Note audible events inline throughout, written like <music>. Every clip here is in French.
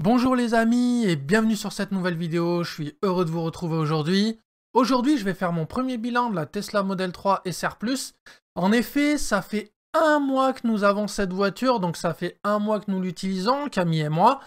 Bonjour les amis et bienvenue sur cette nouvelle vidéo, je suis heureux de vous retrouver aujourd'hui. Aujourd'hui je vais faire mon premier bilan de la Tesla Model 3 SR+. En effet, ça fait un mois que nous avons cette voiture, donc ça fait un mois que nous l'utilisons, Camille et moi,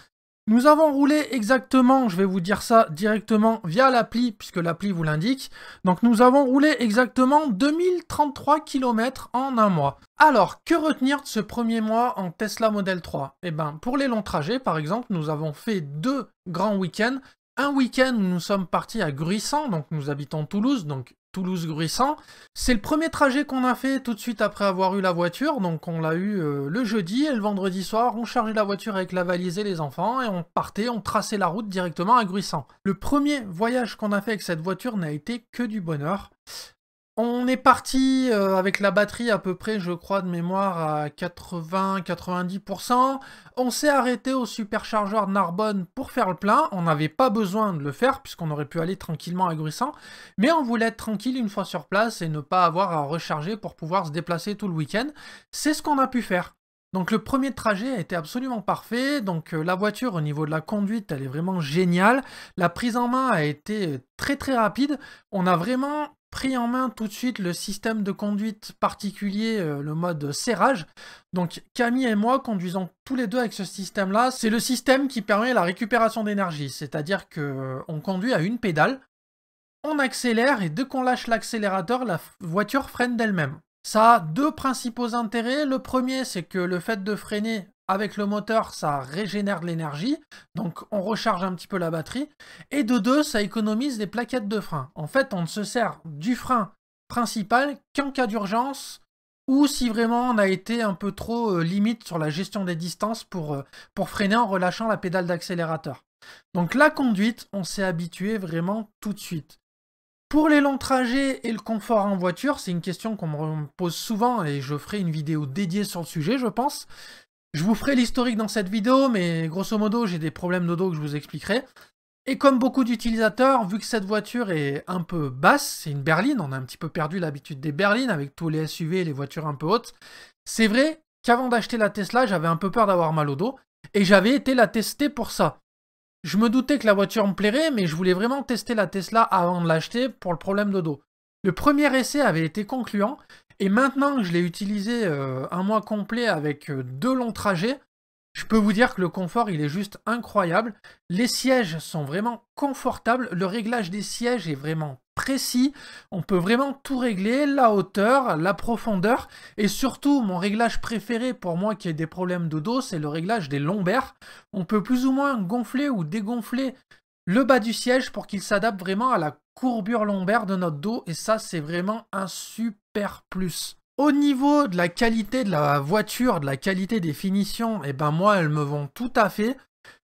nous avons roulé exactement, je vais vous dire ça directement via l'appli, puisque l'appli vous l'indique. Donc nous avons roulé exactement 2033 km en un mois. Alors, que retenir de ce premier mois en Tesla Model 3 Eh bien, pour les longs trajets, par exemple, nous avons fait deux grands week-ends. Un week-end, nous sommes partis à Gruissant, donc nous habitons Toulouse, donc Toulouse-Gruissant. C'est le premier trajet qu'on a fait tout de suite après avoir eu la voiture, donc on l'a eu euh, le jeudi et le vendredi soir, on chargeait la voiture avec la valise et les enfants, et on partait, on traçait la route directement à Gruissant. Le premier voyage qu'on a fait avec cette voiture n'a été que du bonheur. On est parti euh, avec la batterie à peu près, je crois, de mémoire à 80-90%. On s'est arrêté au superchargeur Narbonne pour faire le plein. On n'avait pas besoin de le faire puisqu'on aurait pu aller tranquillement à Gruissant. Mais on voulait être tranquille une fois sur place et ne pas avoir à recharger pour pouvoir se déplacer tout le week-end. C'est ce qu'on a pu faire. Donc le premier trajet a été absolument parfait, donc euh, la voiture au niveau de la conduite elle est vraiment géniale, la prise en main a été très très rapide, on a vraiment pris en main tout de suite le système de conduite particulier, euh, le mode serrage. Donc Camille et moi conduisons tous les deux avec ce système-là. C'est le système qui permet la récupération d'énergie, c'est-à-dire que euh, on conduit à une pédale, on accélère et dès qu'on lâche l'accélérateur, la voiture freine d'elle-même. Ça a deux principaux intérêts. Le premier, c'est que le fait de freiner avec le moteur, ça régénère de l'énergie, donc on recharge un petit peu la batterie. Et de deux, ça économise les plaquettes de frein. En fait, on ne se sert du frein principal qu'en cas d'urgence ou si vraiment on a été un peu trop euh, limite sur la gestion des distances pour, euh, pour freiner en relâchant la pédale d'accélérateur. Donc la conduite, on s'est habitué vraiment tout de suite. Pour les longs trajets et le confort en voiture, c'est une question qu'on me pose souvent et je ferai une vidéo dédiée sur le sujet, je pense. Je vous ferai l'historique dans cette vidéo, mais grosso modo, j'ai des problèmes de dos que je vous expliquerai. Et comme beaucoup d'utilisateurs, vu que cette voiture est un peu basse, c'est une berline, on a un petit peu perdu l'habitude des berlines avec tous les SUV et les voitures un peu hautes. C'est vrai qu'avant d'acheter la Tesla, j'avais un peu peur d'avoir mal au dos, et j'avais été la tester pour ça. Je me doutais que la voiture me plairait, mais je voulais vraiment tester la Tesla avant de l'acheter pour le problème de dos. Le premier essai avait été concluant, et maintenant que je l'ai utilisé euh, un mois complet avec euh, deux longs trajets, je peux vous dire que le confort, il est juste incroyable. Les sièges sont vraiment confortables. Le réglage des sièges est vraiment précis. On peut vraiment tout régler, la hauteur, la profondeur. Et surtout, mon réglage préféré pour moi qui ai des problèmes de dos, c'est le réglage des lombaires. On peut plus ou moins gonfler ou dégonfler le bas du siège pour qu'il s'adapte vraiment à la courbure lombaire de notre dos. Et ça, c'est vraiment un super plus. Au niveau de la qualité de la voiture, de la qualité des finitions, et eh ben moi elles me vont tout à fait.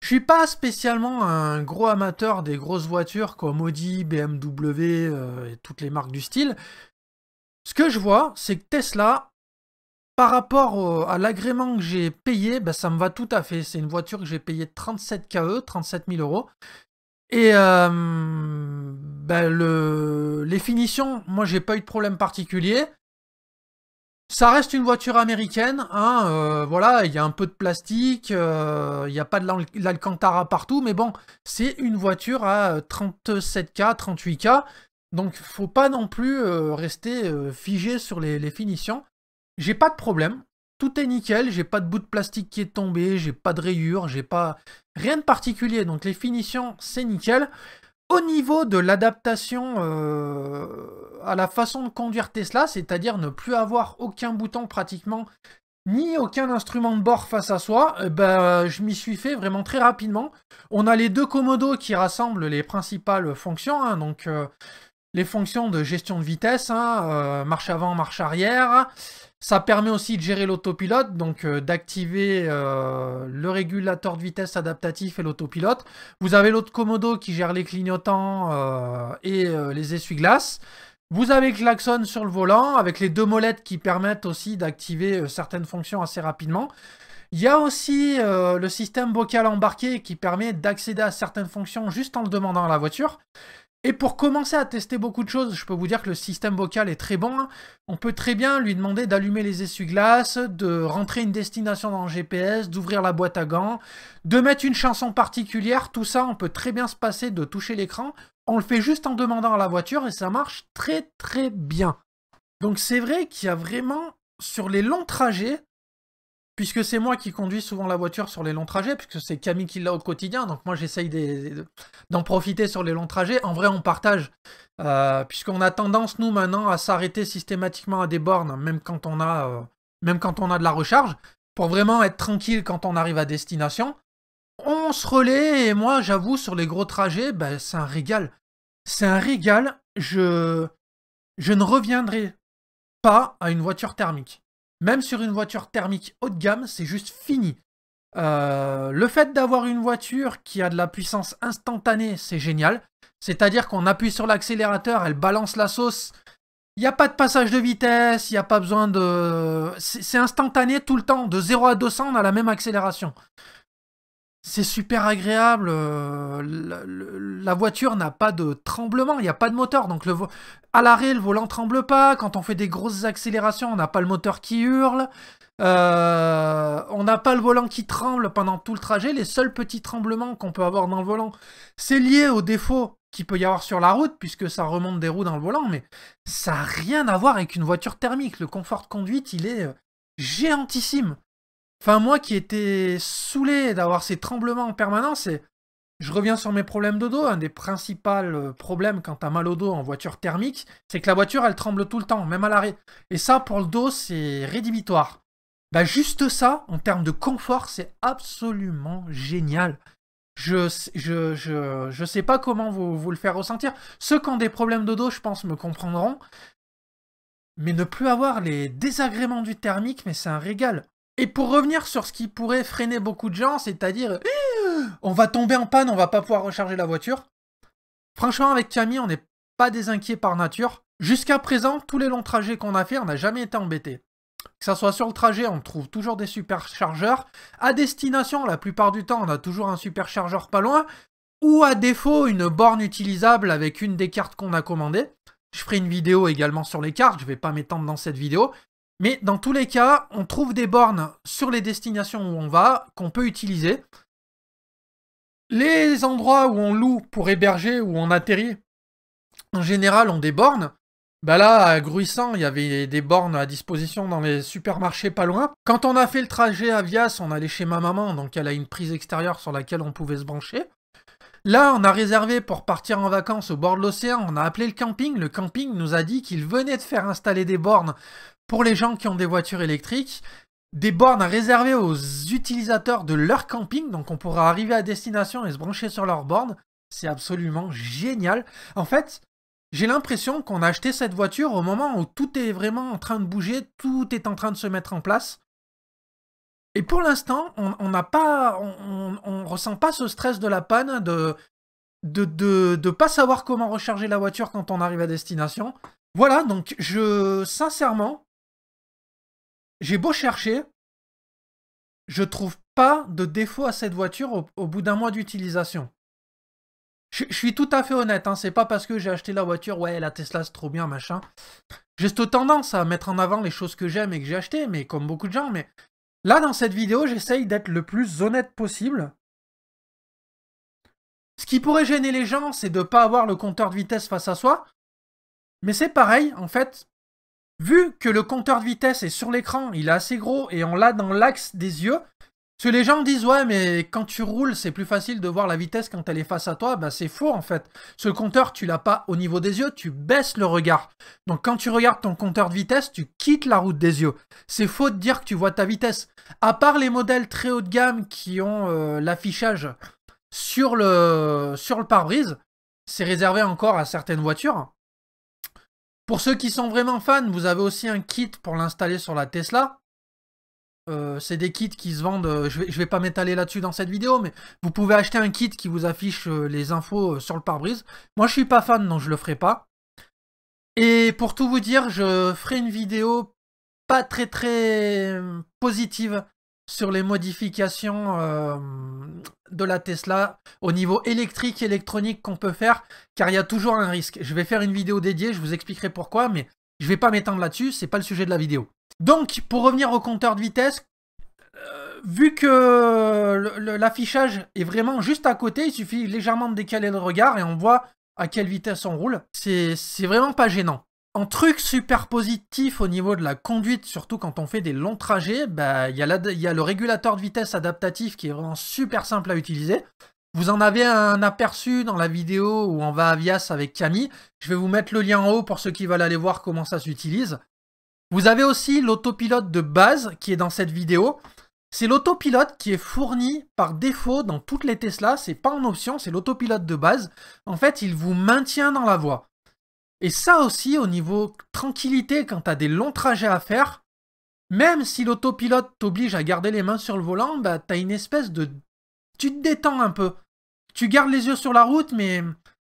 Je suis pas spécialement un gros amateur des grosses voitures comme Audi, BMW euh, et toutes les marques du style. Ce que je vois, c'est que Tesla, par rapport à l'agrément que j'ai payé, ben ça me va tout à fait. C'est une voiture que j'ai payé 37 KE, 37 000 euros. Et euh, ben, le, les finitions, moi j'ai pas eu de problème particulier. Ça reste une voiture américaine, hein, euh, voilà, il y a un peu de plastique, euh, il n'y a pas de l'Alcantara partout, mais bon, c'est une voiture à 37K, 38K, donc faut pas non plus rester figé sur les, les finitions. J'ai pas de problème, tout est nickel, j'ai pas de bout de plastique qui est tombé, j'ai pas de rayures, j'ai pas rien de particulier, donc les finitions c'est nickel. Au niveau de l'adaptation euh, à la façon de conduire Tesla, c'est-à-dire ne plus avoir aucun bouton pratiquement, ni aucun instrument de bord face à soi, eh ben, je m'y suis fait vraiment très rapidement. On a les deux commodos qui rassemblent les principales fonctions, hein, donc euh, les fonctions de gestion de vitesse, hein, euh, marche avant, marche arrière, ça permet aussi de gérer l'autopilote, donc euh, d'activer euh, le régulateur de vitesse adaptatif et l'autopilote. Vous avez l'autre commodo qui gère les clignotants euh, et les essuie-glaces. Vous avez klaxon sur le volant, avec les deux molettes qui permettent aussi d'activer certaines fonctions assez rapidement. Il y a aussi le système bocal embarqué qui permet d'accéder à certaines fonctions juste en le demandant à la voiture. Et pour commencer à tester beaucoup de choses, je peux vous dire que le système vocal est très bon. Hein. On peut très bien lui demander d'allumer les essuie-glaces, de rentrer une destination dans le GPS, d'ouvrir la boîte à gants, de mettre une chanson particulière. Tout ça, on peut très bien se passer de toucher l'écran. On le fait juste en demandant à la voiture et ça marche très très bien. Donc c'est vrai qu'il y a vraiment, sur les longs trajets, puisque c'est moi qui conduis souvent la voiture sur les longs trajets, puisque c'est Camille qui l'a au quotidien, donc moi j'essaye d'en profiter sur les longs trajets. En vrai, on partage, euh, puisqu'on a tendance, nous, maintenant, à s'arrêter systématiquement à des bornes, même quand, on a, euh, même quand on a de la recharge, pour vraiment être tranquille quand on arrive à destination. On se relaie, et moi, j'avoue, sur les gros trajets, ben, c'est un régal. C'est un régal, je, je ne reviendrai pas à une voiture thermique. Même sur une voiture thermique haut de gamme, c'est juste fini. Euh, le fait d'avoir une voiture qui a de la puissance instantanée, c'est génial. C'est-à-dire qu'on appuie sur l'accélérateur, elle balance la sauce. Il n'y a pas de passage de vitesse, il n'y a pas besoin de... C'est instantané tout le temps. De 0 à 200, on a la même accélération c'est super agréable. Euh, la, voiture n'a pas de tremblement, il n'y a pas de moteur. Donc à l'arrêt, le volant tremble pas. Quand on fait des grosses accélérations, on n'a pas le moteur qui hurle. Euh, on n'a pas le volant qui tremble pendant tout le trajet. Les seuls petits tremblements qu'on peut avoir dans le volant, c'est lié au défauts qu'il peut y avoir sur la route, puisque ça remonte des roues dans le volant, mais ça n'a rien à voir avec une voiture thermique. Le confort de conduite, il est euh, géantissime. Enfin, moi qui étais saoulé d'avoir ces tremblements en permanence, et je reviens sur mes problèmes de dos. Un des principaux euh, problèmes quand t'as mal au dos en voiture thermique, c'est que la voiture, elle tremble tout le temps, même à l'arrêt. Et ça, pour le dos, c'est rédhibitoire. Bah, juste ça, en termes de confort, c'est absolument génial. Je, je, je, je sais pas comment vous, vous le faire ressentir. Ceux qui ont des problèmes de dos, je pense, me comprendront. Mais ne plus avoir les désagréments du thermique, mais c'est un régal. Et pour revenir sur ce qui pourrait freiner beaucoup de gens, c'est-à-dire euh, on va tomber en panne, on va pas pouvoir recharger la voiture. Franchement, avec Camille, on n'est pas désinquiet par nature. Jusqu'à présent, tous les longs trajets qu'on a fait, on n'a jamais été embêté. Que ça soit sur le trajet, on trouve toujours des superchargeurs. À destination, la plupart du temps, on a toujours un superchargeur pas loin. Ou à défaut, une borne utilisable avec une des cartes qu'on a commandées. Je ferai une vidéo également sur les cartes, je ne vais pas m'étendre dans cette vidéo. Mais dans tous les cas, on trouve des bornes sur les destinations où on va, qu'on peut utiliser. Les endroits où on loue pour héberger, où on atterrit, en général, ont des bornes. Bah là, à Gruissant, il y avait des bornes à disposition dans les supermarchés pas loin. Quand on a fait le trajet à Vias, on allait chez ma maman, donc elle a une prise extérieure sur laquelle on pouvait se brancher. Là, on a réservé pour partir en vacances au bord de l'océan. On a appelé le camping. Le camping nous a dit qu'il venait de faire installer des bornes pour les gens qui ont des voitures électriques, des bornes à réserver aux utilisateurs de leur camping. Donc on pourra arriver à destination et se brancher sur leurs bornes. C'est absolument génial. En fait, j'ai l'impression qu'on a acheté cette voiture au moment où tout est vraiment en train de bouger, tout est en train de se mettre en place. Et pour l'instant, on n'a pas, on, ressent pas ce stress de la panne, de de, de pas savoir comment recharger la voiture quand on arrive à destination. Voilà, donc je sincèrement, j'ai beau chercher, je trouve pas de défaut à cette voiture au, bout d'un mois d'utilisation. Je, suis tout à fait honnête, hein, c'est pas parce que j'ai acheté la voiture, ouais, la Tesla c'est trop bien, machin. J'ai cette tendance à mettre en avant les choses que j'aime et que j'ai achetées, mais comme beaucoup de gens, mais là dans cette vidéo, j'essaye d'être le plus honnête possible. Ce qui pourrait gêner les gens, c'est de pas avoir le compteur de vitesse face à soi. Mais c'est pareil, en fait, Vu que le compteur de vitesse est sur l'écran, il est assez gros et on l'a dans l'axe des yeux, Ceux les gens disent ouais mais quand tu roules c'est plus facile de voir la vitesse quand elle est face à toi, bah c'est faux en fait. Ce compteur tu l'as pas au niveau des yeux, tu baisses le regard. Donc quand tu regardes ton compteur de vitesse, tu quittes la route des yeux. C'est faux de dire que tu vois ta vitesse. À part les modèles très haut de gamme qui ont euh, l'affichage sur le, sur le pare-brise, c'est réservé encore à certaines voitures. Pour ceux qui sont vraiment fans, vous avez aussi un kit pour l'installer sur la Tesla. Euh, c'est des kits qui se vendent, euh, je vais, vais pas m'étaler là-dessus dans cette vidéo, mais vous pouvez acheter un kit qui vous affiche euh, les infos sur le pare-brise. Moi je suis pas fan, donc je le ferai pas. Et pour tout vous dire, je ferai une vidéo pas très très positive sur les modifications de la Tesla au niveau électrique, électronique qu'on peut faire, car il y a toujours un risque. Je vais faire une vidéo dédiée, je vous expliquerai pourquoi, mais je vais pas m'étendre là-dessus, c'est pas le sujet de la vidéo. Donc, pour revenir au compteur de vitesse, euh, vu que l'affichage est vraiment juste à côté, il suffit légèrement de décaler le regard et on voit à quelle vitesse on roule. C'est vraiment pas gênant. En truc super positif au niveau de la conduite, surtout quand on fait des longs trajets, bah, il bah, y, y, a le régulateur de vitesse adaptatif qui est vraiment super simple à utiliser. Vous en avez un aperçu dans la vidéo où on va à Vias avec Camille. Je vais vous mettre le lien en haut pour ceux qui veulent aller voir comment ça s'utilise. Vous avez aussi l'autopilote de base qui est dans cette vidéo. C'est l'autopilote qui est fourni par défaut dans toutes les Tesla. C'est pas en option, c'est l'autopilote de base. En fait, il vous maintient dans la voie. Et ça aussi, au niveau tranquillité, quand t'as des longs trajets à faire, même si l'autopilote t'oblige à garder les mains sur le volant, bah, t'as une espèce de. Tu te détends un peu. Tu gardes les yeux sur la route, mais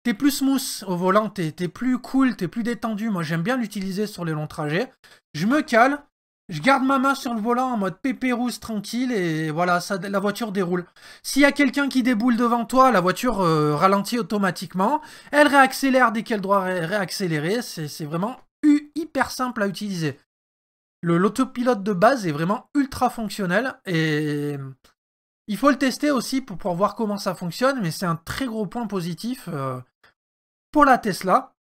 t'es plus smooth au volant, t'es plus cool, t'es plus détendu. Moi, j'aime bien l'utiliser sur les longs trajets. Je me cale, je garde ma main sur le volant en mode pépérouse tranquille et voilà, ça, la voiture déroule. S'il y a quelqu'un qui déboule devant toi, la voiture euh, ralentit automatiquement. Elle réaccélère dès qu'elle doit réaccélérer. C'est vraiment hyper simple à utiliser. L'autopilote de base est vraiment ultra fonctionnel et il faut le tester aussi pour pouvoir voir comment ça fonctionne, mais c'est un très gros point positif euh, pour la Tesla.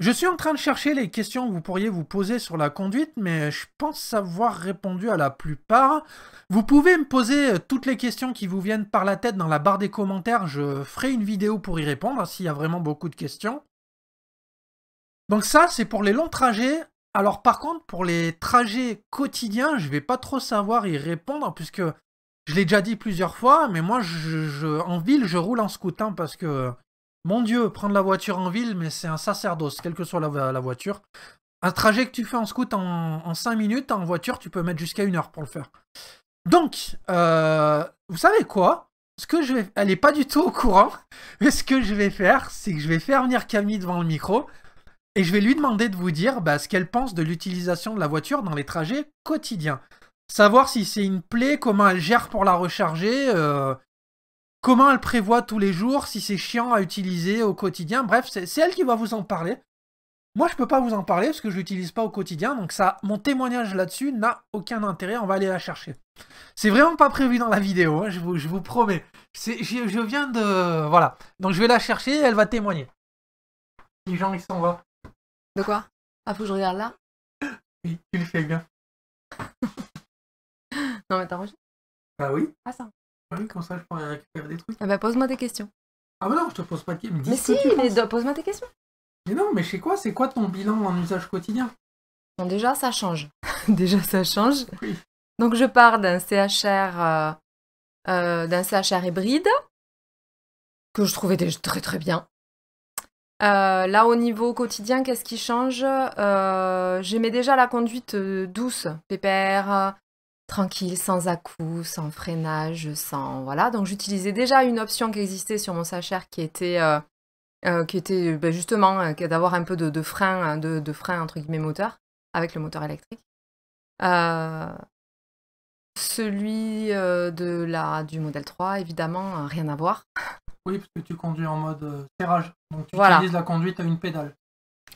Je suis en train de chercher les questions que vous pourriez vous poser sur la conduite, mais je pense avoir répondu à la plupart. Vous pouvez me poser euh, toutes les questions qui vous viennent par la tête dans la barre des commentaires. Je ferai une vidéo pour y répondre hein, s'il y a vraiment beaucoup de questions. Donc ça, c'est pour les longs trajets. Alors par contre, pour les trajets quotidiens, je ne vais pas trop savoir y répondre puisque je l'ai déjà dit plusieurs fois, mais moi, je, en ville, je roule en scooter parce que mon Dieu, prendre la voiture en ville, mais c'est un sacerdoce, quelle que soit la, voiture. Un trajet que tu fais en scout en, 5 minutes, en voiture, tu peux mettre jusqu'à une heure pour le faire. Donc, euh, vous savez quoi ce que je vais... Elle n'est pas du tout au courant, <laughs> mais ce que je vais faire, c'est que je vais faire venir Camille devant le micro et je vais lui demander de vous dire bah, ce qu'elle pense de l'utilisation de la voiture dans les trajets quotidiens. Savoir si c'est une plaie, comment elle gère pour la recharger, euh, comment elle prévoit tous les jours, si c'est chiant à utiliser au quotidien. Bref, c'est elle qui va vous en parler. Moi, je ne peux pas vous en parler parce que je l'utilise pas au quotidien, donc ça, mon témoignage là-dessus n'a aucun intérêt, on va aller la chercher. C'est vraiment pas prévu dans la vidéo, hein, je, vous, promets. Je, je, viens de... Voilà. Donc je vais la chercher et elle va témoigner. Les gens, ils s'en vont. De quoi Ah, faut que je regarde là Oui, tu le fais bien. <laughs> non, mais t'as reçu Ah oui Ah ça. Ah comme ça je récupérer des trucs. Ah bah pose-moi des questions. Ah bah non, je te pose pas de questions. Mais si, mais pose-moi des questions. Mais non, mais chez quoi C'est quoi ton bilan en usage quotidien Bon, déjà, ça change. <laughs> déjà, ça change. Donc, je pars d'un CHR, euh, euh, d'un CHR hybride, que je trouvais déjà très très bien. Euh, là, au niveau quotidien, qu'est-ce qui change J'aimais déjà la conduite douce, pépère, tranquille, sans à-coups, sans freinage, sans... Voilà, donc j'utilisais déjà une option qui existait sur mon sachet qui était, euh, euh, qui était euh, ben, justement d'avoir un peu de, frein, hein, de, frein entre guillemets moteur, avec le moteur électrique. celui de la, du modèle 3, évidemment, rien à voir. Oui, parce que tu conduis en mode serrage, donc tu utilises la conduite à une pédale.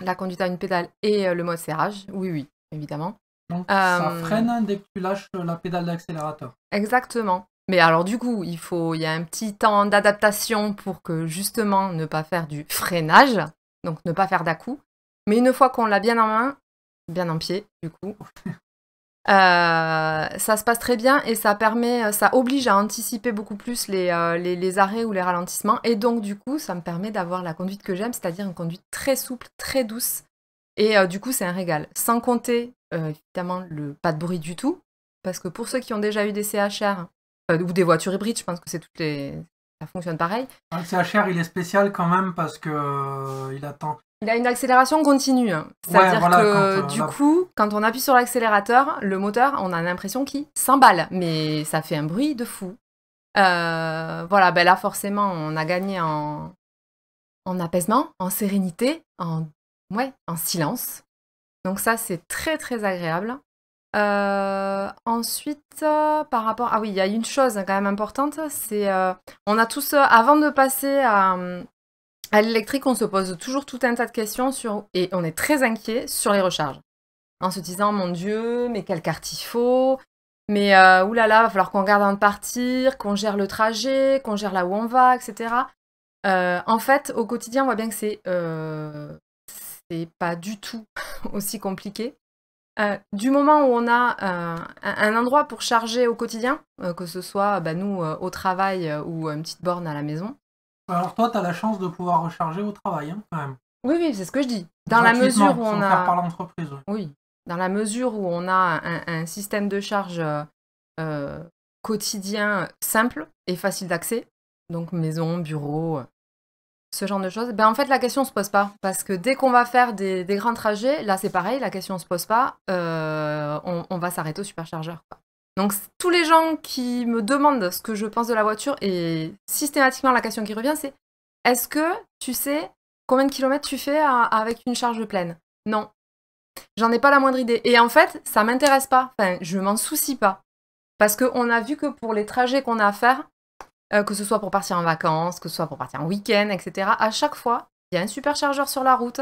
La conduite à une pédale et le mode serrage, oui, oui, évidemment. Donc ça euh, freine dès que tu lâches la pédale d'accélérateur. Exactement. Mais alors du coup, il faut, il y a un petit temps d'adaptation pour que justement ne pas faire du freinage, donc ne pas faire dà Mais une fois qu'on l'a bien en main, bien en pied, du coup, <laughs> euh, ça se passe très bien et ça permet, euh, ça oblige à anticiper beaucoup plus les, arrêts ou les ralentissements. Et donc du coup, ça me permet d'avoir la conduite que j'aime, c'est-à-dire une conduite très souple, très douce, et euh, du coup, c'est un régal. Sans compter, euh, évidemment, le pas de bruit du tout. Parce que pour ceux qui ont déjà eu des CHR euh, ou des voitures hybrides, je pense que c'est toutes les. Ça fonctionne pareil. Ah, le CHR, il est spécial quand même parce que il attend. Il a une accélération continue. Hein. C'est-à-dire que du coup, quand on appuie sur l'accélérateur, le moteur, on a l'impression qu'il s'emballe. Mais ça fait un bruit de fou. voilà, ben là, forcément, on a gagné en, en apaisement, en sérénité, en ouais, en silence. Donc ça, c'est très très agréable. Euh, ensuite, euh, par rapport... Ah oui, il y a une chose hein, quand même importante, c'est... Euh, on a tous... avant de passer à, l'électrique, on se pose toujours tout un tas de questions sur, et on est très inquiet sur les recharges. En se disant, mon Dieu, mais quelle carte il faut Mais oulala, va falloir qu'on garde avant de partir, qu'on gère le trajet, qu'on gère là où on va, etc. en fait, au quotidien, on voit bien que c'est c'est pas du tout <laughs> aussi compliqué. Euh, du moment où on a euh, un endroit pour charger au quotidien, euh, que ce soit bah, nous au travail ou une petite borne à la maison. Alors toi, tu as la chance de pouvoir recharger au travail, hein, quand même. Oui, oui, c'est ce que je dis. Dans la mesure où on a... Par l'entreprise. Oui. dans la mesure où on a un système de charge quotidien simple et facile d'accès, donc maison, bureau, ce genre de choses, ben en fait la question se pose pas parce que dès qu'on va faire des, grands trajets, là c'est pareil, la question se pose pas, euh, on, va s'arrêter au superchargeur. Donc tous les gens qui me demandent ce que je pense de la voiture et systématiquement la question qui revient c'est est-ce que tu sais combien de kilomètres tu fais avec une charge pleine Non, j'en ai pas la moindre idée. Et en fait ça m'intéresse pas, enfin je m'en soucie pas parce qu'on a vu que pour les trajets qu'on a à faire euh, que ce soit pour partir en vacances, que ce soit pour partir en week-end, etc. À chaque fois, il y a un superchargeur sur la route,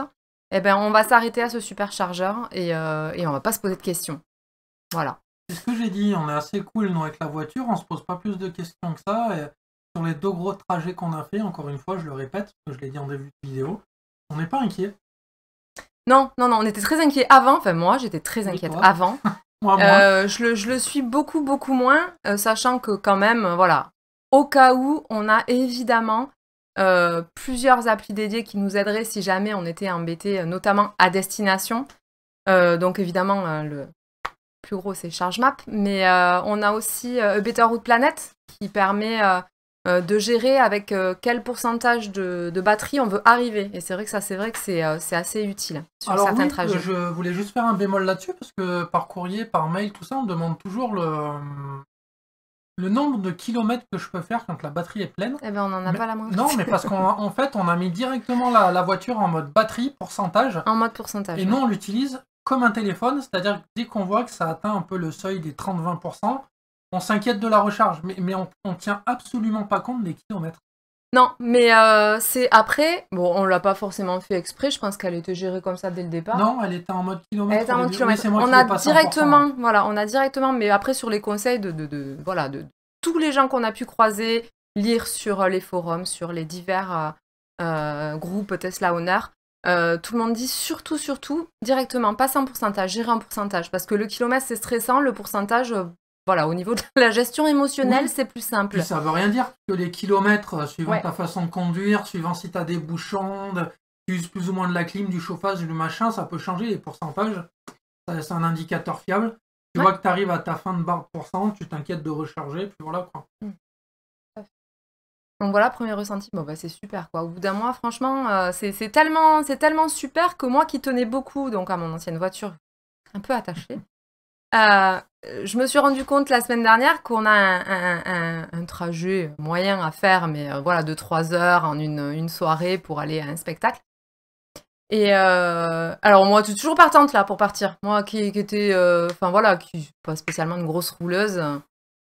eh ben, on va s'arrêter à ce superchargeur et, euh, et on va pas se poser de questions. Voilà. C'est ce que j'ai dit, on est assez cool non, avec la voiture, on se pose pas plus de questions que ça. Et sur les deux gros trajets qu'on a fait, encore une fois, je le répète, je l'ai dit en début de vidéo, on n'est pas inquiet. Non, non, non, on était très inquiet avant, enfin moi j'étais très inquiète avant. <laughs> moi, euh, je, le, suis beaucoup, beaucoup moins, sachant que quand même, voilà, au cas où, on a évidemment euh, plusieurs applis dédiées qui nous aideraient si jamais on était embêté, euh, notamment à destination. Euh, donc évidemment, le plus gros, c'est ChargeMap. Mais on a aussi A Better Route Planet qui permet de gérer avec quel pourcentage de, batterie on veut arriver. Et c'est vrai que ça, c'est vrai que c'est assez utile sur Alors certains oui, trajets. Je voulais juste faire un bémol là-dessus parce que par courrier, par mail, tout ça, on demande toujours le, le nombre de kilomètres que je peux faire quand la batterie est pleine. Eh ben on en a pas la moindre. Non, mais parce <laughs> qu'en fait, on a mis directement la, voiture en mode batterie, pourcentage. En mode pourcentage. Et non nous, on l'utilise comme un téléphone, c'est-à-dire que dès qu'on voit que ça atteint un peu le seuil des 30-20%, on s'inquiète de la recharge, mais, mais on, ne tient absolument pas compte des kilomètres. Non, mais euh, c'est après. Bon, on l'a pas forcément fait exprès. Je pense qu'elle était gérée comme ça dès le départ. Non, elle était en mode kilomètre. on a directement, voilà, on a directement. Mais après sur les conseils de, de, voilà, de, tous les gens qu'on a pu croiser, lire sur euh, les forums, sur les divers euh, groupes Tesla Honor, tout le monde dit surtout, surtout, directement, pas 100%, gérer un pourcentage. Parce que le kilomètre, c'est stressant, le pourcentage, voilà, au niveau de <laughs> la gestion émotionnelle, c'est plus simple. Puis ça veut rien dire que les kilomètres, euh, suivant ta façon de conduire, suivant si tu as des bouchons, tu uses plus ou moins de la clim, du chauffage, du machin, ça peut changer les pourcentages. C'est un indicateur fiable. Tu vois que tu arrives à ta fin de barre de cent, tu t'inquiètes de recharger, puis voilà quoi. Mm. Donc voilà, premier ressenti, bah, c'est super quoi. Au bout d'un mois, franchement, euh, c'est tellement, tellement super que moi qui tenais beaucoup donc à mon ancienne voiture, un peu attachée, <laughs> euh, je me suis rendu compte la semaine dernière qu'on a un, trajet moyen à faire, mais euh, voilà, de trois heures en une, une, soirée pour aller à un spectacle. Et euh, alors moi, je suis toujours partante là pour partir. Moi qui, qui était, euh, enfin voilà, qui pas spécialement une grosse rouleuse.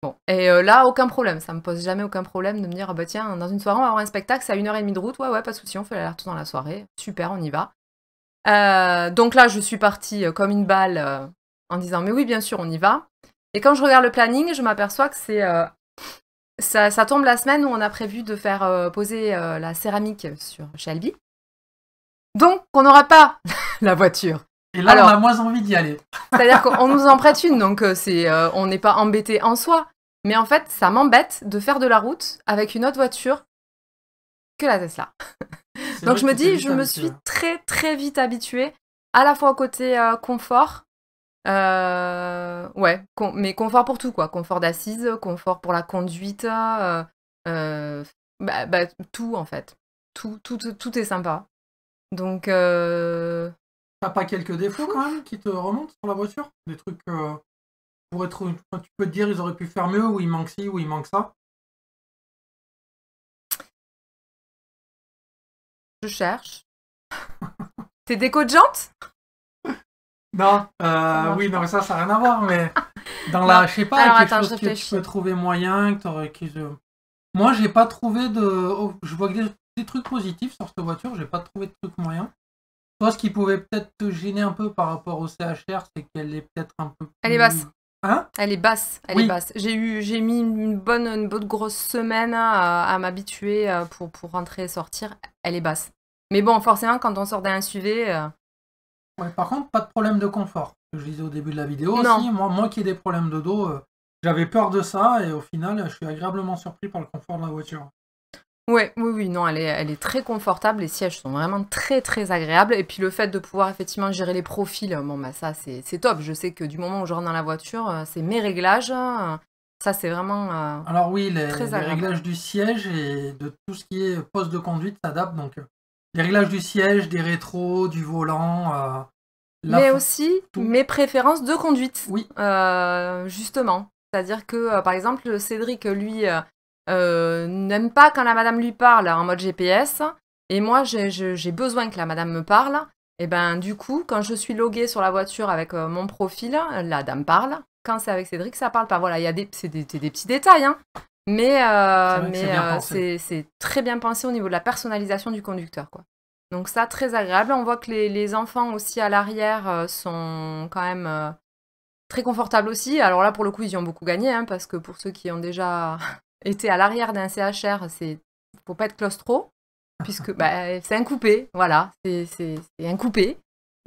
Bon, et là, aucun problème. Ça me pose jamais aucun problème de me dire, ah, bah tiens, dans une soirée, on va avoir un spectacle, c'est à une heure et demie de route. Ouais, ouais, pas de souci, on fait l'aller-retour dans la soirée. Super, on y va. donc là, je suis partie comme une balle en disant mais oui bien sûr on y va. Et quand je regarde le planning, je m'aperçois que c'est euh, ça, tombe la semaine où on a prévu de faire euh, poser euh, la céramique sur Shelby Donc on n'aura pas <laughs> la voiture. Et là on a moins envie d'y aller. C'est-à-dire qu'on nous en prête une, donc c'est on n'est pas embêté en soi. Mais en fait, ça m'embête de faire de la route avec une autre voiture que la Tesla. donc je me dis, je me suis très très vite habituée à la fois au côté confort euh, ouais, mais confort pour tout, quoi. Confort d'assise, confort pour la conduite, euh, euh, bah, bah, tout en fait. Tout, tout, tout, est sympa. Donc. T'as pas quelques défauts quand même qui te remontent sur la voiture Des trucs. pour être, tu peux te dire, ils auraient pu faire mieux, ou il manque ci, ou il manque ça Je cherche. T'es déco de jante non, euh, oui, non, mais ça, ça n'a rien à voir, mais <laughs> dans la, je sais pas, quelque chose que tu peux trouver moyen, que je... Moi, j'ai pas trouvé de, oh, je vois que des, trucs positifs sur cette voiture, j'ai pas trouvé de trucs moyens. Toi, ce qui pouvait peut-être te gêner un peu par rapport au CHR, c'est qu'elle est peut-être un peu. Elle est basse. Hein elle est basse, elle est basse. J'ai eu, j'ai mis une bonne, une bonne grosse semaine à, m'habituer euh, pour pour rentrer et sortir. Elle est basse. Mais bon, forcément, quand on sort d'un SUV, euh, par contre, pas de problème de confort. Je disais au début de la vidéo aussi, moi, moi qui ai des problèmes de dos, euh, j'avais peur de ça et au final, je suis agréablement surpris par le confort de la voiture. Ouais, oui, oui, non, elle est, très confortable, les sièges sont vraiment très très agréables et puis le fait de pouvoir effectivement gérer les profils, bon bah ça c'est top, je sais que du moment où je rentre dans la voiture, euh, c'est mes réglages, euh, ça, c'est vraiment. Alors, oui, les réglages du siège et de tout ce qui est poste de conduite s'adaptent. Donc, les réglages du siège, des rétros, du volant. Euh, mais aussi mes préférences de conduite. Oui. Euh, justement. C'est-à-dire que, euh, par exemple, Cédric, lui, n'aime pas quand la madame lui parle en mode GPS. Et moi, j'ai besoin que la madame me parle. Et ben, du coup, quand je suis loguée sur la voiture avec mon profil, la dame parle. Quand c'est avec Cédric, ça parle pas. Voilà, il y a des, des, petits détails. Hein. Mais, euh, euh, c'est très bien pensé au niveau de la personnalisation du conducteur. Quoi. Donc ça, très agréable. On voit que les, enfants aussi à l'arrière euh, sont quand même très confortables aussi. Alors là, pour le coup, ils ont beaucoup gagné, hein, parce que pour ceux qui ont déjà <laughs> été à l'arrière d'un CHR, c'est faut pas être claustro, puisque <laughs> bah, c'est un coupé, voilà, c'est un coupé.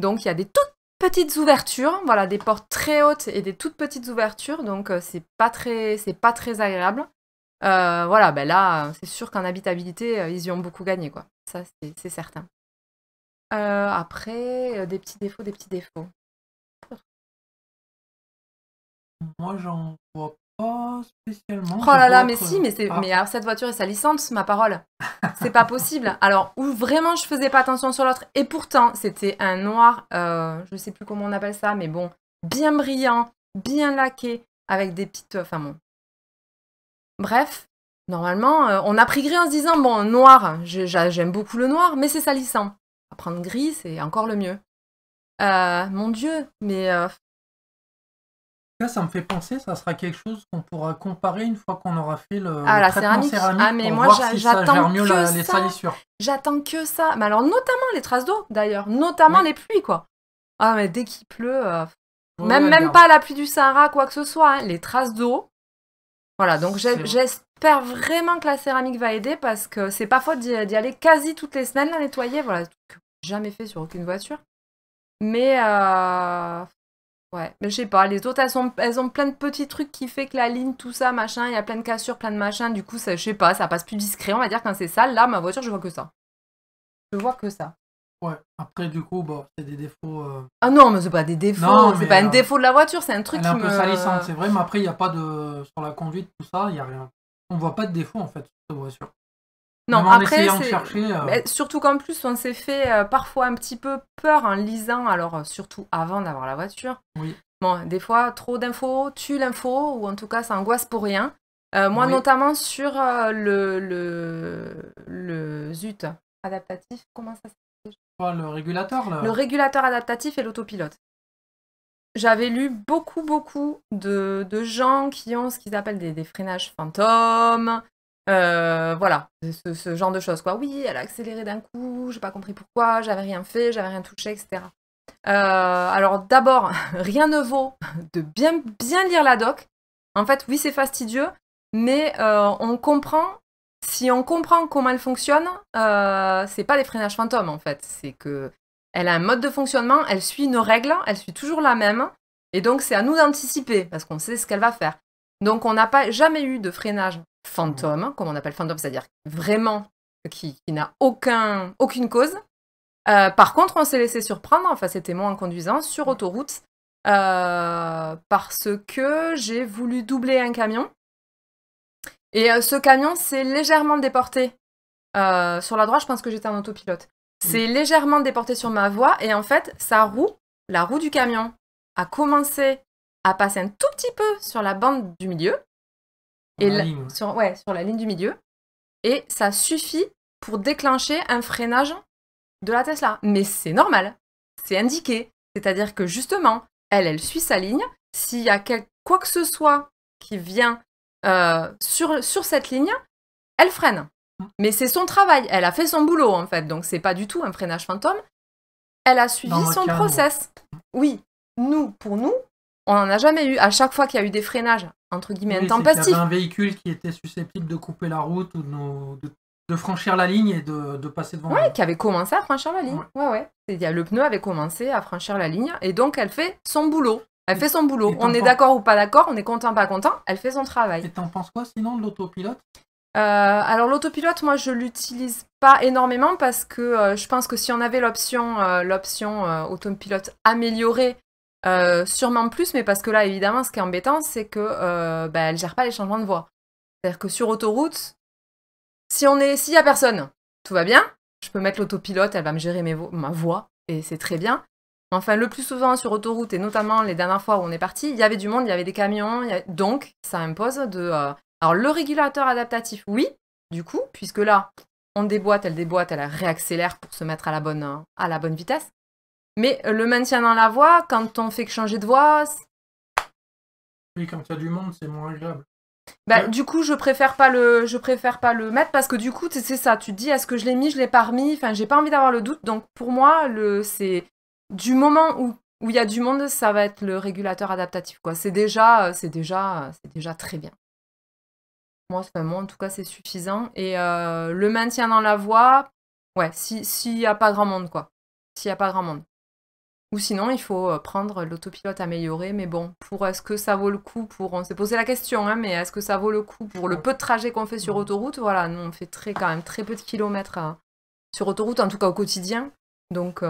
Donc il y a des toutes petites ouvertures, voilà, des portes très hautes et des toutes petites ouvertures, donc c'est pas très c'est pas très agréable. Euh, voilà, ben là, c'est sûr qu'en habitabilité, euh, ils y ont beaucoup gagné, quoi. Ça, c'est certain. Euh, après, des petits défauts, des petits défauts. Moi, j'en vois pas spécialement. Oh là là, mais si, mais, c'est, ah. mais cette voiture et sa licence, ma parole. C'est pas possible. <laughs> Alors, où vraiment je faisais pas attention sur l'autre, et pourtant, c'était un noir, euh, je sais plus comment on appelle ça, mais bon, bien brillant, bien laqué, avec des petites. Enfin bon, Bref, normalement, euh, on a pris gris en se disant, bon, noir, j'aime beaucoup le noir, mais c'est salissant. Prendre gris, c'est encore le mieux. Euh, mon Dieu, mais... Euh, ça, ça me fait penser, ça sera quelque chose qu'on pourra comparer une fois qu'on aura fait le, ah, céramique. ah, mais moi, j'attends si ça J'attends que ça. Mais alors, notamment les traces d'eau, d'ailleurs. Notamment les pluies, quoi. Ah, mais dès qu'il pleut... même, même pas la pluie du Sahara, quoi que ce soit. Hein. Les traces d'eau, voilà, donc j'espère vraiment que la céramique va aider parce que c'est pas d'y aller quasi toutes les semaines la nettoyer. Voilà, que jamais fait sur aucune voiture. Mais euh, ouais, mais je sais pas, les autres elles, ont plein de petits trucs qui fait que la ligne, tout ça, machin, il y a plein de cassures, plein de machins. Du coup, ça, je sais pas, ça passe plus discret, on va dire, quand c'est sale. Là, ma voiture, je vois que ça. Je vois que ça. Ouais. Après, du coup, bah c'est des défauts. Euh, ah non, mais c'est pas des défauts, c'est pas un euh, défaut de la voiture, c'est un truc c'est vrai, mais après, il n'y a pas de. Sur la conduite, tout ça, il n'y a rien. On voit pas de défaut, en fait, sur cette voiture. non, après, euh, surtout qu'en plus, on s'est fait parfois un petit peu peur en lisant, alors surtout avant d'avoir la voiture. Oui. Bon, des fois, trop d'infos tue l'info, ou en tout cas, ça angoisse pour rien. moi, notamment sur le, le, le ZUT adaptatif, comment ça s'appelle le régulateur adaptatif et l'autopilote. J'avais lu beaucoup, beaucoup de, gens qui ont ce qu'ils appellent des, freinages fantômes. Euh, voilà, ce, genre de choses. Quoi. Oui, elle a accéléré d'un coup, j'ai pas compris pourquoi, j'avais rien fait, j'avais rien touché, etc. Euh, alors d'abord, <laughs> rien ne vaut de bien, bien lire la doc. En fait, oui, c'est fastidieux, mais euh, on comprend si on comprend comment elle fonctionne, euh, c'est pas des freinages fantômes en fait. C'est que elle a un mode de fonctionnement, elle suit nos règles, elle suit toujours la même. Et donc c'est à nous d'anticiper parce qu'on sait ce qu'elle va faire. Donc on n'a pas jamais eu de freinage fantôme, comme on appelle fantôme, c'est-à-dire vraiment qui, n'a aucune cause. Euh, par contre, on s'est laissé surprendre, enfin c'était moi en conduisant, sur autoroute, euh, parce que j'ai voulu doubler un camion et euh, ce camion s'est légèrement déporté. Euh, sur la droite, je pense que j'étais en autopilote. C'est légèrement déporté sur ma voie et en fait, sa roue, la roue du camion, a commencé à passer un tout petit peu sur la bande du milieu. Et sur, la ligne du milieu. Et ça suffit pour déclencher un freinage de la Tesla. Mais c'est normal, c'est indiqué. C'est-à-dire que justement, elle, elle suit sa ligne. S'il y a quoi que ce soit qui vient euh, sur, cette ligne, elle freine. Mais c'est son travail, elle a fait son boulot en fait, donc c'est pas du tout un freinage fantôme. Elle a suivi son process. Oui, nous, pour nous, on n'en a jamais eu. À chaque fois qu'il y a eu des freinages, entre guillemets, oui, intempestifs. un véhicule qui était susceptible de couper la route ou de, franchir la ligne et de, de passer devant. Oui, qui avait commencé à franchir la ligne. Ouais, ouais. dire Le pneu avait commencé à franchir la ligne et donc elle fait son boulot. Elle fait son boulot. On est d'accord ou pas d'accord, on est content, ou pas content, elle fait son travail. Et t'en penses quoi sinon de l'autopilote euh, alors l'autopilote, moi je l'utilise pas énormément parce que euh, je pense que si on avait l'option euh, autopilote améliorée, sûrement plus, mais parce que là évidemment ce qui est embêtant c'est que bah, elle gère pas les changements de voie. C'est-à-dire que sur autoroute, si on est s'il y a personne, tout va bien, je peux mettre l'autopilote, elle va me gérer ma voix et c'est très bien. Enfin, le plus souvent sur autoroute, et notamment les dernières fois où on est parti, il y avait du monde, il y avait des camions. Donc, ça impose de. Euh, alors, le régulateur adaptatif, oui, du coup, puisque là, on déboîte, elle déboîte, elle réaccélère pour se mettre à la bonne, euh, à la bonne vitesse. Mais euh, le maintien dans la voie, quand on fait que changer de voie. Oui, quand il y du monde, c'est moins agréable. Bah, Du coup, je préfère pas le, je préfère pas le mettre parce que du coup, c'est ça. Tu te dis, est-ce que je l'ai mis, je l'ai pas remis. Enfin, j'ai pas envie d'avoir le doute. Donc, pour moi, le, c'est du moment où où il y a du monde, ça va être le régulateur adaptatif. Quoi. C'est déjà, euh, c'est déjà, euh, c'est déjà très bien. Moi, en tout cas, c'est suffisant. Et euh, le maintien dans la voie, ouais, s'il n'y a pas grand monde, quoi. S'il a pas grand monde. Ou sinon, il faut prendre l'autopilote amélioré. Mais bon, pour est-ce que ça vaut le coup pour. On s'est posé la question, hein, mais est-ce que ça vaut le coup pour le peu de trajet qu'on fait sur autoroute Voilà, nous, on fait très, quand même très peu de kilomètres hein, sur autoroute, en tout cas au quotidien. Donc,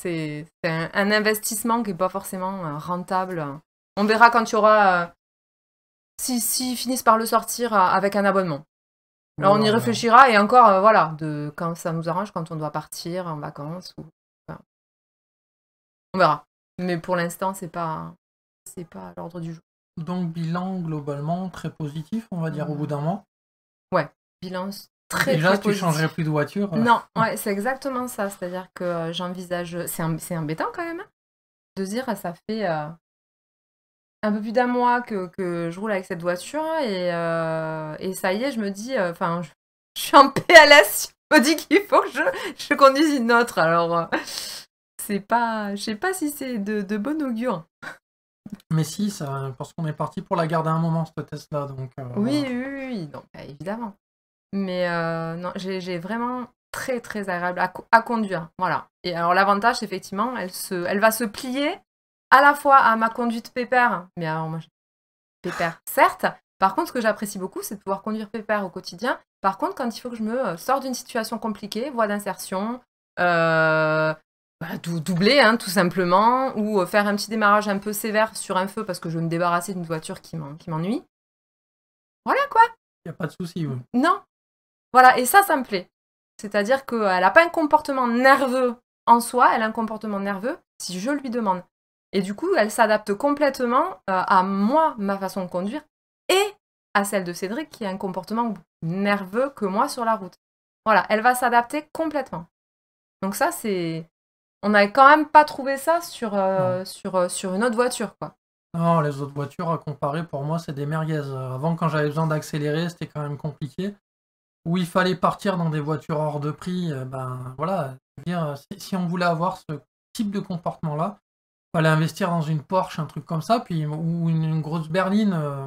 c'est un, investissement qui n'est pas forcément euh, rentable. On verra quand tu auras. Euh, s'ils si, si finissent par le sortir euh, avec un abonnement. alors on y réfléchira et encore, voilà, de quand ça nous arrange, quand on doit partir en vacances ou. on verra. Mais pour l'instant, c'est pas, c'est pas l'ordre du jour. Donc bilan globalement très positif, on va dire au bout mmh. d'un mois. Ouais, bilan Déjà, tu changerais plus de voiture euh. Non, ouais, c'est exactement ça. C'est-à-dire que euh, j'envisage. C'est embêtant quand même hein, de dire ça fait euh, un peu plus d'un mois que, je roule avec cette voiture et, ça y est, je me dis. Enfin, je, suis en PLS. <laughs> Je me dis qu'il faut que je, conduise une autre. Alors, c'est pas. Je sais pas si c'est de, de bon augure. Mais si, ça, parce qu'on est parti pour la garder un moment, cette Tesla. Donc, oui, oui, donc, bah, évidemment. Mais euh, non, j'ai vraiment très très agréable à, conduire. Voilà. Et alors l'avantage, effectivement, elle, se, elle va se plier à la fois à ma conduite pépère, mais alors moi, pépère, certes. Par contre, ce que j'apprécie beaucoup, c'est de pouvoir conduire pépère au quotidien. Par contre, quand il faut que je me euh, sors d'une situation compliquée, voie d'insertion, euh, bah, doubler hein, tout simplement, ou faire un petit démarrage un peu sévère sur un feu parce que je veux me débarrasser d'une voiture qui m'ennuie. Voilà quoi. Il n'y a pas de souci. Oui. Non, voilà, et ça, ça me plaît. C'est-à-dire qu'elle n'a pas un comportement nerveux en soi, elle a un comportement nerveux si je lui demande. Et du coup, elle s'adapte complètement euh, à moi, ma façon de conduire, et à celle de Cédric qui a un comportement nerveux que moi sur la route. Voilà, elle va s'adapter complètement. Donc ça, c'est... On n'avait quand même pas trouvé ça euh, euh, sur, une autre voiture, quoi. Non, les autres voitures à comparer, pour moi, c'est des merguez. Avant, quand j'avais besoin d'accélérer, c'était quand même compliqué où il fallait partir dans des voitures hors de prix, euh, ben voilà, euh, si, on voulait avoir ce type de comportement-là, il fallait investir dans une Porsche, un truc comme ça, puis ou une, grosse berline, euh,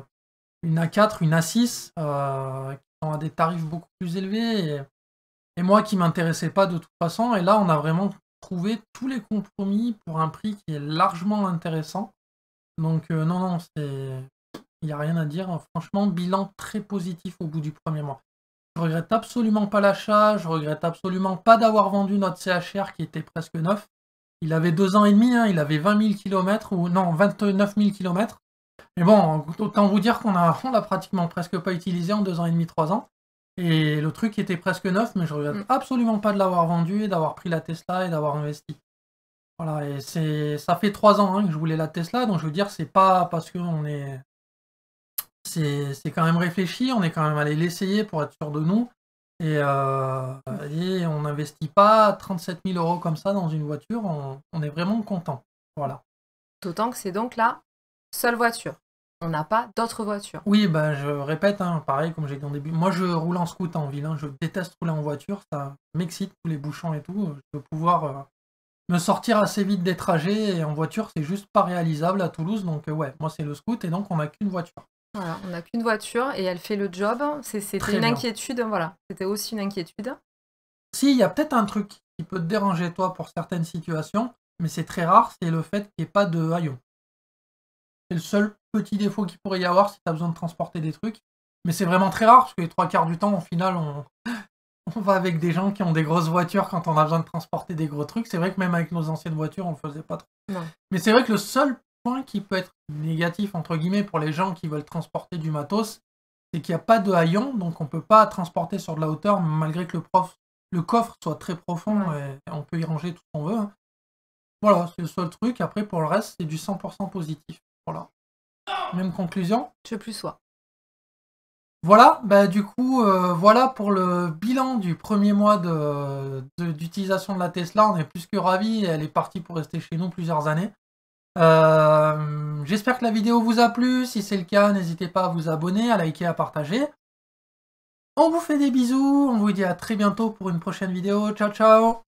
une A4, une A6, qui sont à des tarifs beaucoup plus élevés, et, moi qui ne m'intéressais pas de toute façon, et là on a vraiment trouvé tous les compromis pour un prix qui est largement intéressant. Donc non, non, c'est. Il n'y a rien à dire. Franchement, bilan très positif au bout du premier mois. Je regrette absolument pas l'achat, je regrette absolument pas d'avoir vendu notre CHR qui était presque neuf. Il avait deux ans et demi, hein, il avait 20 000 km, ou non, 29 000 km. Mais bon, autant vous dire qu'on a, <laughs> on l'a pratiquement presque pas utilisé en deux ans et demi, trois ans. Et le truc était presque neuf, mais je regrette mm. absolument pas de l'avoir vendu d'avoir pris la Tesla et d'avoir investi. Voilà, et c'est, ça fait trois ans hein, que je voulais la Tesla, donc je veux dire, c'est pas parce qu'on est, c'est quand même réfléchi, on est quand même allé l'essayer pour être sûr de nous. Et, euh, on n'investit pas 37 000 euros comme ça dans une voiture, on, est vraiment content. Voilà. D'autant que c'est donc la seule voiture. On n'a pas d'autres voitures. Oui, ben, je répète, hein, pareil comme j'ai dit en début, moi je roule en scout en ville, hein. je déteste rouler en voiture, ça m'excite, tous les bouchons et tout. Je veux pouvoir euh, me sortir assez vite des trajets et en voiture, c'est juste pas réalisable à Toulouse. Donc euh, ouais, moi c'est le scout et donc on n'a qu'une voiture on n'a qu'une voiture et elle fait le job. C'était une inquiétude, voilà. C'était aussi une inquiétude. Si, il y a peut-être un truc qui peut te déranger, toi, pour certaines situations, mais c'est très rare, c'est le fait qu'il n'y ait pas de haillons. C'est le seul petit défaut qu'il pourrait y avoir si tu as besoin de transporter des trucs. Mais c'est vraiment très rare, parce que les trois quarts du temps, au final, on... <laughs> on va avec des gens qui ont des grosses voitures quand on a besoin de transporter des gros trucs. C'est vrai que même avec nos anciennes voitures, on le faisait pas trop. Mais c'est vrai que le seul qui peut être négatif, entre guillemets, pour les gens qui veulent transporter du matos, c'est qu'il n'y a pas de haillon, donc on ne peut pas transporter sur de la hauteur, malgré que le, prof, le coffre soit très profond et on peut y ranger tout ce qu'on veut. Hein. Voilà, c'est le seul truc. Après, pour le reste, c'est du 100% positif. Voilà. Même conclusion Je plus soi. Voilà, bah, du coup, euh, voilà pour le bilan du premier mois d'utilisation de, de, la Tesla. On est plus que ravis, elle est partie pour rester chez nous plusieurs années. Euh, j'espère que la vidéo vous a plu. Si c'est le cas, n'hésitez pas à vous abonner, à liker, à partager. On vous fait des bisous. On vous dit à très bientôt pour une prochaine vidéo. Ciao, ciao